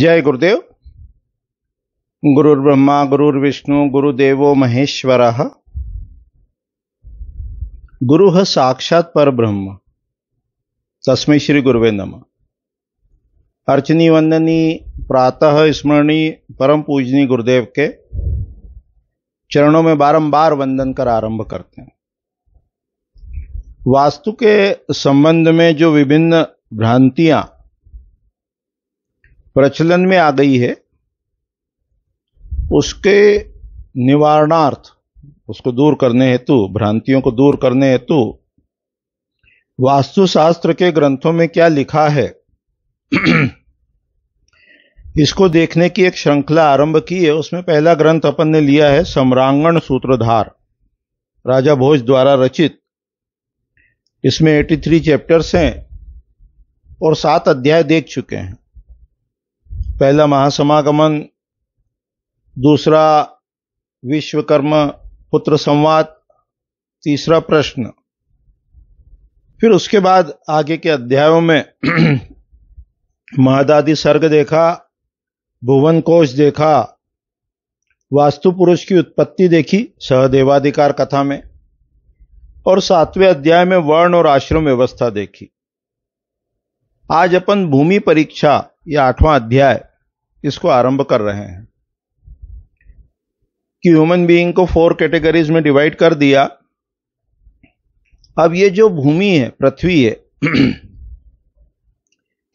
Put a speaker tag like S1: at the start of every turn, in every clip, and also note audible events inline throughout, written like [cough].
S1: जय गुरुदेव गुरुर्ब्रह्मा गुरुर्विष्णु गुरुदेव महेश्वर गुरु साक्षात पर ब्रह्म तस्में श्री गुरुवे नम अर्चनी वंदनी प्रातः स्मरणीय परम पूजनी गुरुदेव के चरणों में बारंबार वंदन कर आरंभ करते हैं वास्तु के संबंध में जो विभिन्न भ्रांतियां प्रचलन में आ गई है उसके निवारणार्थ उसको दूर करने हेतु भ्रांतियों को दूर करने हेतु वास्तुशास्त्र के ग्रंथों में क्या लिखा है [clears throat] इसको देखने की एक श्रृंखला आरंभ की है उसमें पहला ग्रंथ अपन ने लिया है सम्रांगण सूत्रधार राजा भोज द्वारा रचित इसमें 83 चैप्टर्स हैं और सात अध्याय देख चुके हैं पहला महासमागमन दूसरा विश्वकर्म पुत्र संवाद तीसरा प्रश्न फिर उसके बाद आगे के अध्यायों में [clears throat] महादादि सर्ग देखा भुवन कोश देखा वास्तु पुरुष की उत्पत्ति देखी सहदेवाधिकार कथा में और सातवें अध्याय में वर्ण और आश्रम व्यवस्था देखी आज अपन भूमि परीक्षा यह आठवां अध्याय इसको आरंभ कर रहे हैं कि ह्यूमन बीइंग को फोर कैटेगरीज में डिवाइड कर दिया अब ये जो भूमि है पृथ्वी है [clears throat]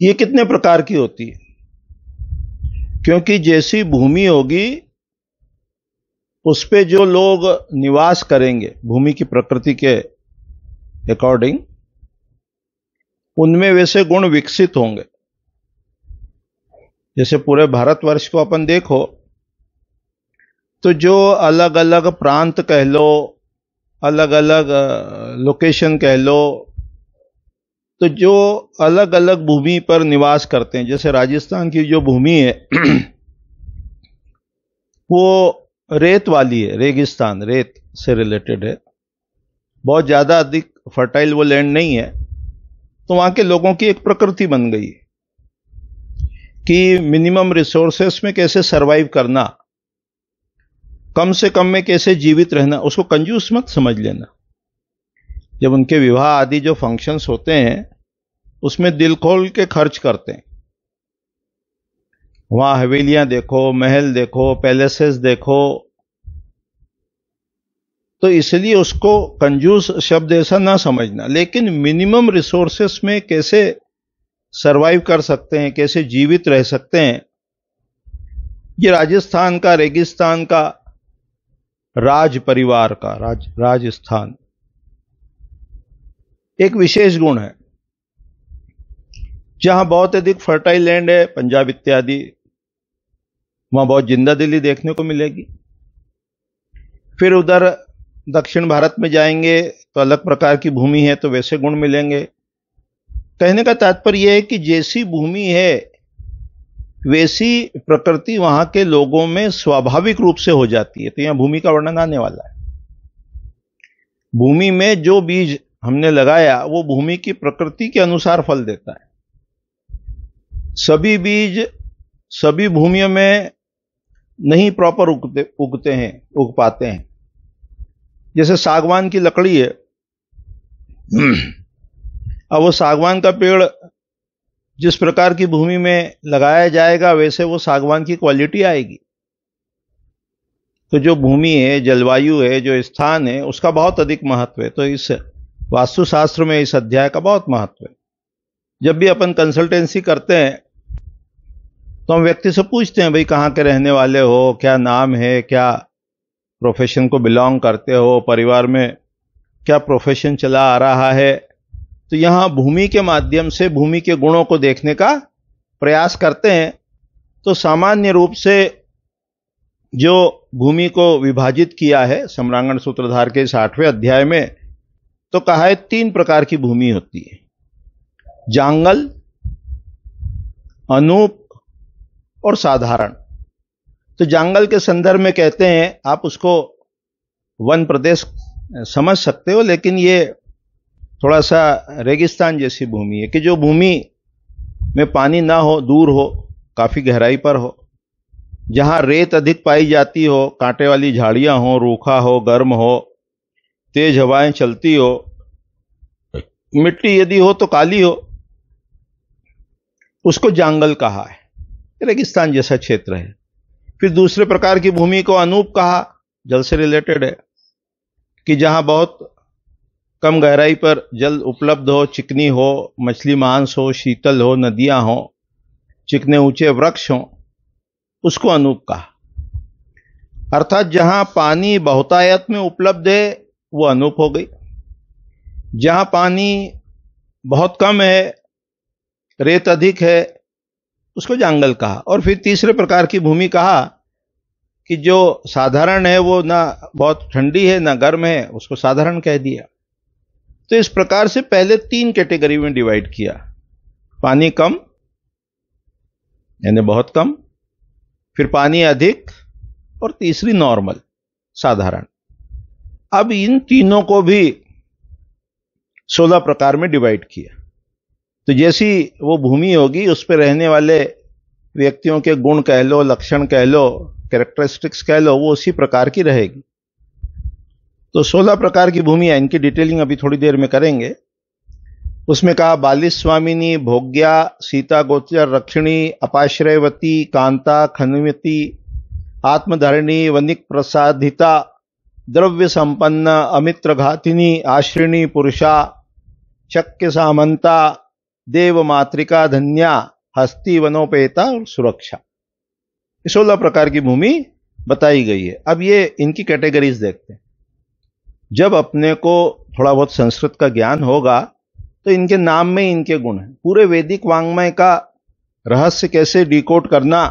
S1: ये कितने प्रकार की होती है क्योंकि जैसी भूमि होगी उस पर जो लोग निवास करेंगे भूमि की प्रकृति के अकॉर्डिंग उनमें वैसे गुण विकसित होंगे जैसे पूरे भारतवर्ष को अपन देखो तो जो अलग अलग प्रांत कह लो अलग अलग लोकेशन कह लो तो जो अलग अलग भूमि पर निवास करते हैं जैसे राजस्थान की जो भूमि है [clears throat] वो रेत वाली है रेगिस्तान रेत से रिलेटेड है बहुत ज़्यादा अधिक फर्टाइल वो लैंड नहीं है तो वहाँ के लोगों की एक प्रकृति बन गई है कि मिनिमम रिसोर्सेस में कैसे सरवाइव करना कम से कम में कैसे जीवित रहना उसको कंजूस मत समझ लेना जब उनके विवाह आदि जो फंक्शंस होते हैं उसमें दिल खोल के खर्च करते हैं वहां हवेलियां देखो महल देखो पैलेसेस देखो तो इसलिए उसको कंजूस शब्द ऐसा ना समझना लेकिन मिनिमम रिसोर्सेस में कैसे सरवाइव कर सकते हैं कैसे जीवित रह सकते हैं ये राजस्थान का रेगिस्तान का राज परिवार का राज राजस्थान एक विशेष गुण है जहां बहुत अधिक फर्टाइल लैंड है पंजाब इत्यादि वहां बहुत जिंदा दिल्ली देखने को मिलेगी फिर उधर दक्षिण भारत में जाएंगे तो अलग प्रकार की भूमि है तो वैसे गुण मिलेंगे कहने का तात्पर्य यह है कि जैसी भूमि है वैसी प्रकृति वहां के लोगों में स्वाभाविक रूप से हो जाती है तो यहां भूमि का वर्णन आने वाला है भूमि में जो बीज हमने लगाया वो भूमि की प्रकृति के अनुसार फल देता है सभी बीज सभी भूमियों में नहीं प्रॉपर उगते उगते हैं उग पाते हैं जैसे सागवान की लकड़ी है [clears throat] अब वो सागवान का पेड़ जिस प्रकार की भूमि में लगाया जाएगा वैसे वो सागवान की क्वालिटी आएगी तो जो भूमि है जलवायु है जो स्थान है उसका बहुत अधिक महत्व है तो इस वास्तुशास्त्र में इस अध्याय का बहुत महत्व है जब भी अपन कंसल्टेंसी करते हैं तो हम व्यक्ति से पूछते हैं भाई कहाँ के रहने वाले हो क्या नाम है क्या प्रोफेशन को बिलोंग करते हो परिवार में क्या प्रोफेशन चला आ रहा है तो यहां भूमि के माध्यम से भूमि के गुणों को देखने का प्रयास करते हैं तो सामान्य रूप से जो भूमि को विभाजित किया है सम्रांगण सूत्रधार के साठवें अध्याय में तो कहा है तीन प्रकार की भूमि होती है जांगल अनूप और साधारण तो जांगल के संदर्भ में कहते हैं आप उसको वन प्रदेश समझ सकते हो लेकिन ये थोड़ा सा रेगिस्तान जैसी भूमि है कि जो भूमि में पानी ना हो दूर हो काफ़ी गहराई पर हो जहाँ रेत अधिक पाई जाती हो कांटे वाली झाड़ियाँ हो रूखा हो गर्म हो तेज हवाएं चलती हो मिट्टी यदि हो तो काली हो उसको जांगल कहा है रेगिस्तान जैसा क्षेत्र है फिर दूसरे प्रकार की भूमि को अनूप कहा जल से रिलेटेड है कि जहाँ बहुत कम गहराई पर जल उपलब्ध हो चिकनी हो मछली मांस हो शीतल हो नदियां हो चिकने ऊंचे वृक्ष हों उसको अनूप कहा अर्थात जहां पानी बहुतायत में उपलब्ध है वो अनूप हो गई जहां पानी बहुत कम है रेत अधिक है उसको जंगल कहा और फिर तीसरे प्रकार की भूमि कहा कि जो साधारण है वो ना बहुत ठंडी है ना गर्म है उसको साधारण कह दिया तो इस प्रकार से पहले तीन कैटेगरी में डिवाइड किया पानी कम यानी बहुत कम फिर पानी अधिक और तीसरी नॉर्मल साधारण अब इन तीनों को भी सोलह प्रकार में डिवाइड किया तो जैसी वो भूमि होगी उस पर रहने वाले व्यक्तियों के गुण कह लो लक्षण कह लो कैरेक्टरिस्टिक्स कह लो वो उसी प्रकार की रहेगी तो सोलह प्रकार की भूमिया इनकी डिटेलिंग अभी थोड़ी देर में करेंगे उसमें कहा बालिस स्वामिनी भोग्या सीता गोचर रक्षिणी अपाश्रयवती कांता खनवती आत्मधरणी वनिक प्रसादिता द्रव्य संपन्न अमित्र घातिनी आश्रिणी पुरुषा शक्य सामंता देव मातृका धन्या हस्ती वनोपेता और सुरक्षा सोलह प्रकार की भूमि बताई गई है अब ये इनकी कैटेगरीज देखते हैं जब अपने को थोड़ा बहुत संस्कृत का ज्ञान होगा तो इनके नाम में इनके गुण हैं पूरे वैदिक वांग्मय का रहस्य कैसे डिकोड करना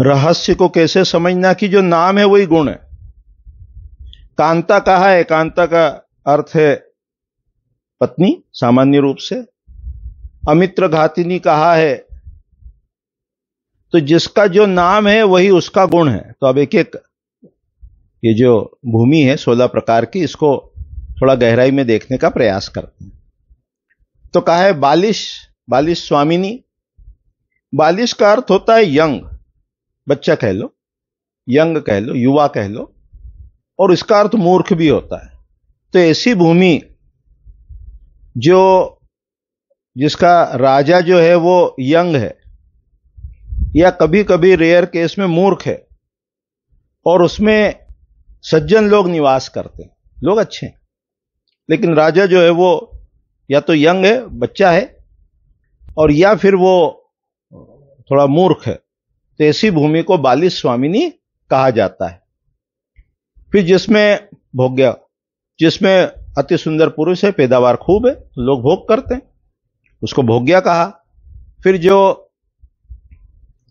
S1: रहस्य को कैसे समझना कि जो नाम है वही गुण है कांता कहा है कांता का अर्थ है पत्नी सामान्य रूप से अमित्र घातिनी कहा है तो जिसका जो नाम है वही उसका गुण है तो अब एक एक ये जो भूमि है सोलह प्रकार की इसको थोड़ा गहराई में देखने का प्रयास करते हैं तो कहा है बालिश बालिश स्वामिनी बालिश का अर्थ होता है यंग बच्चा कह लो यंग कह लो युवा कह लो और इसका अर्थ मूर्ख भी होता है तो ऐसी भूमि जो जिसका राजा जो है वो यंग है या कभी कभी रेयर केस में मूर्ख है और उसमें सज्जन लोग निवास करते हैं लोग अच्छे हैं लेकिन राजा जो है वो या तो यंग है बच्चा है और या फिर वो थोड़ा मूर्ख है तो ऐसी भूमि को बालिश स्वामिनी कहा जाता है फिर जिसमें भोग्य जिसमें अति सुंदर पुरुष है पैदावार खूब है तो लोग भोग करते हैं उसको भोग्या कहा फिर जो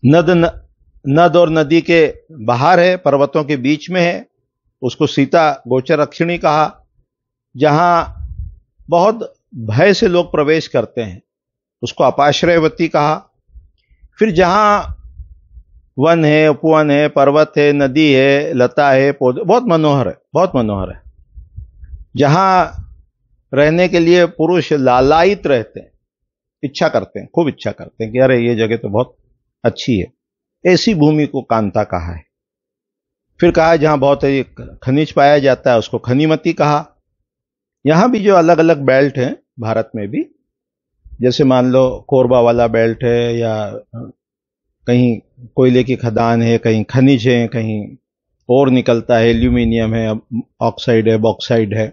S1: नद न, नद और नदी के बाहर है पर्वतों के बीच में है उसको सीता गोचर रक्षिणी कहा जहाँ बहुत भय से लोग प्रवेश करते हैं उसको अपाश्रयवती कहा फिर जहाँ वन है उपवन है पर्वत है नदी है लता है पौधे बहुत मनोहर है बहुत मनोहर है जहाँ रहने के लिए पुरुष लालायित रहते हैं इच्छा करते हैं खूब इच्छा करते हैं कि अरे ये जगह तो बहुत अच्छी है ऐसी भूमि को कांता कहा है फिर कहा जहां बहुत खनिज पाया जाता है उसको खनीमती कहा यहां भी जो अलग अलग बेल्ट हैं भारत में भी जैसे मान लो कोरबा वाला बेल्ट है या कहीं कोयले की खदान है कहीं खनिज है कहीं और निकलता है एल्यूमिनियम है ऑक्साइड है बॉक्साइड है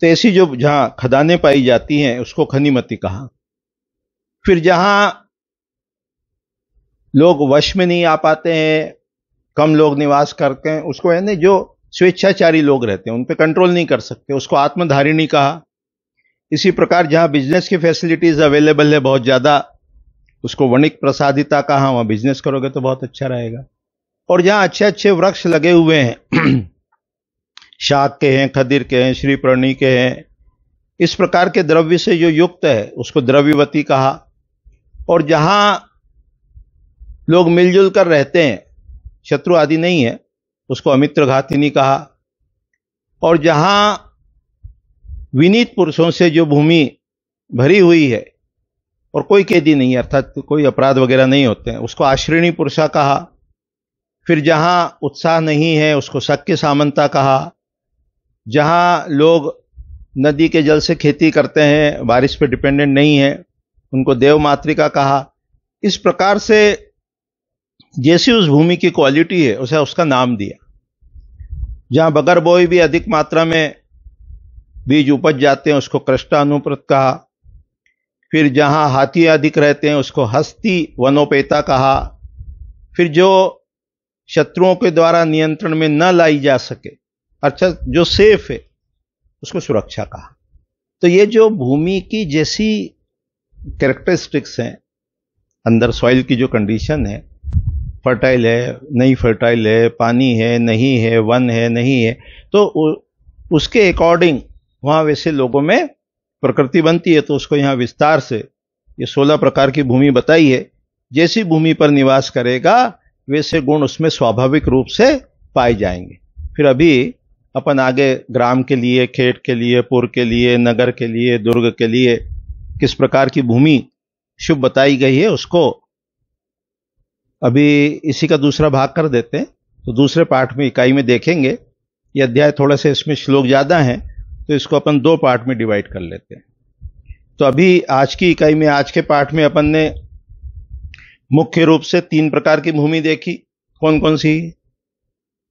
S1: तो ऐसी जो जहां खदानें पाई जाती हैं उसको खनीमती कहा फिर जहां लोग वश में नहीं आ पाते हैं कम लोग निवास करते हैं उसको यानी जो स्वेच्छाचारी लोग रहते हैं उन पर कंट्रोल नहीं कर सकते उसको आत्मधारिणी कहा इसी प्रकार जहाँ बिजनेस की फैसिलिटीज़ अवेलेबल है बहुत ज़्यादा उसको वणिक प्रसादिता कहा वहाँ बिजनेस करोगे तो बहुत अच्छा रहेगा और जहाँ अच्छे अच्छे वृक्ष लगे हुए हैं [clears throat] शाक के हैं खदिर के हैं श्री प्रणी के हैं इस प्रकार के द्रव्य से जो युक्त है उसको द्रव्यवती कहा और जहाँ लोग मिलजुल कर रहते हैं शत्रु आदि नहीं है उसको अमित्र घाती नहीं कहा और जहां विनीत पुरुषों से जो भूमि भरी हुई है और कोई कैदी नहीं अर्थात कोई अपराध वगैरह नहीं होते हैं उसको आश्रिणी पुरुषा कहा फिर जहां उत्साह नहीं है उसको शक्य सामंता कहा जहां लोग नदी के जल से खेती करते हैं बारिश पर डिपेंडेंट नहीं है उनको देव मातृका कहा इस प्रकार से जैसी उस भूमि की क्वालिटी है उसे उसका नाम दिया जहां बगर बोई भी अधिक मात्रा में बीज उपज जाते हैं उसको कृष्णानुप्रत कहा फिर जहां हाथी अधिक रहते हैं उसको हस्ती वनोपेता कहा फिर जो शत्रुओं के द्वारा नियंत्रण में न लाई जा सके अर्थात जो सेफ है उसको सुरक्षा कहा तो ये जो भूमि की जैसी कैरेक्टरिस्टिक्स हैं अंदर सॉइल की जो कंडीशन है फर्टाइल है नहीं फर्टाइल है पानी है नहीं है वन है नहीं है तो उसके अकॉर्डिंग वहाँ वैसे लोगों में प्रकृति बनती है तो उसको यहाँ विस्तार से ये सोलह प्रकार की भूमि बताई है जैसी भूमि पर निवास करेगा वैसे गुण उसमें स्वाभाविक रूप से पाए जाएंगे फिर अभी अपन आगे ग्राम के लिए खेत के लिए पुर के लिए नगर के लिए दुर्ग के लिए किस प्रकार की भूमि शुभ बताई गई है उसको अभी इसी का दूसरा भाग कर देते हैं तो दूसरे पार्ट में इकाई में देखेंगे ये अध्याय थोड़ा सा इसमें श्लोक ज़्यादा हैं तो इसको अपन दो पार्ट में डिवाइड कर लेते हैं तो अभी आज की इकाई में आज के पाठ में अपन ने मुख्य रूप से तीन प्रकार की भूमि देखी कौन कौन सी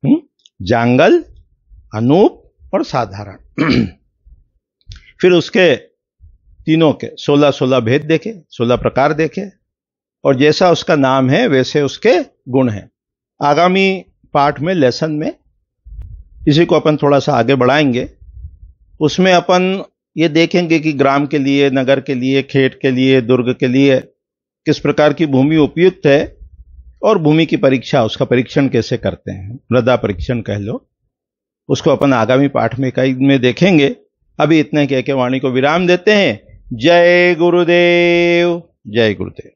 S1: हुँ? हम्म? जांगल अनूप और साधारण [clears throat] फिर उसके तीनों के सोलह सोलह भेद देखे सोलह प्रकार देखे और जैसा उसका नाम है वैसे उसके गुण हैं आगामी पाठ में लेसन में इसी को अपन थोड़ा सा आगे बढ़ाएंगे उसमें अपन ये देखेंगे कि ग्राम के लिए नगर के लिए खेत के लिए दुर्ग के लिए किस प्रकार की भूमि उपयुक्त है और भूमि की परीक्षा उसका परीक्षण कैसे करते हैं मृदा परीक्षण कह लो उसको अपन आगामी पाठ में कई में देखेंगे अभी इतने कह के वाणी को विराम देते हैं जय गुरुदेव जय गुरुदेव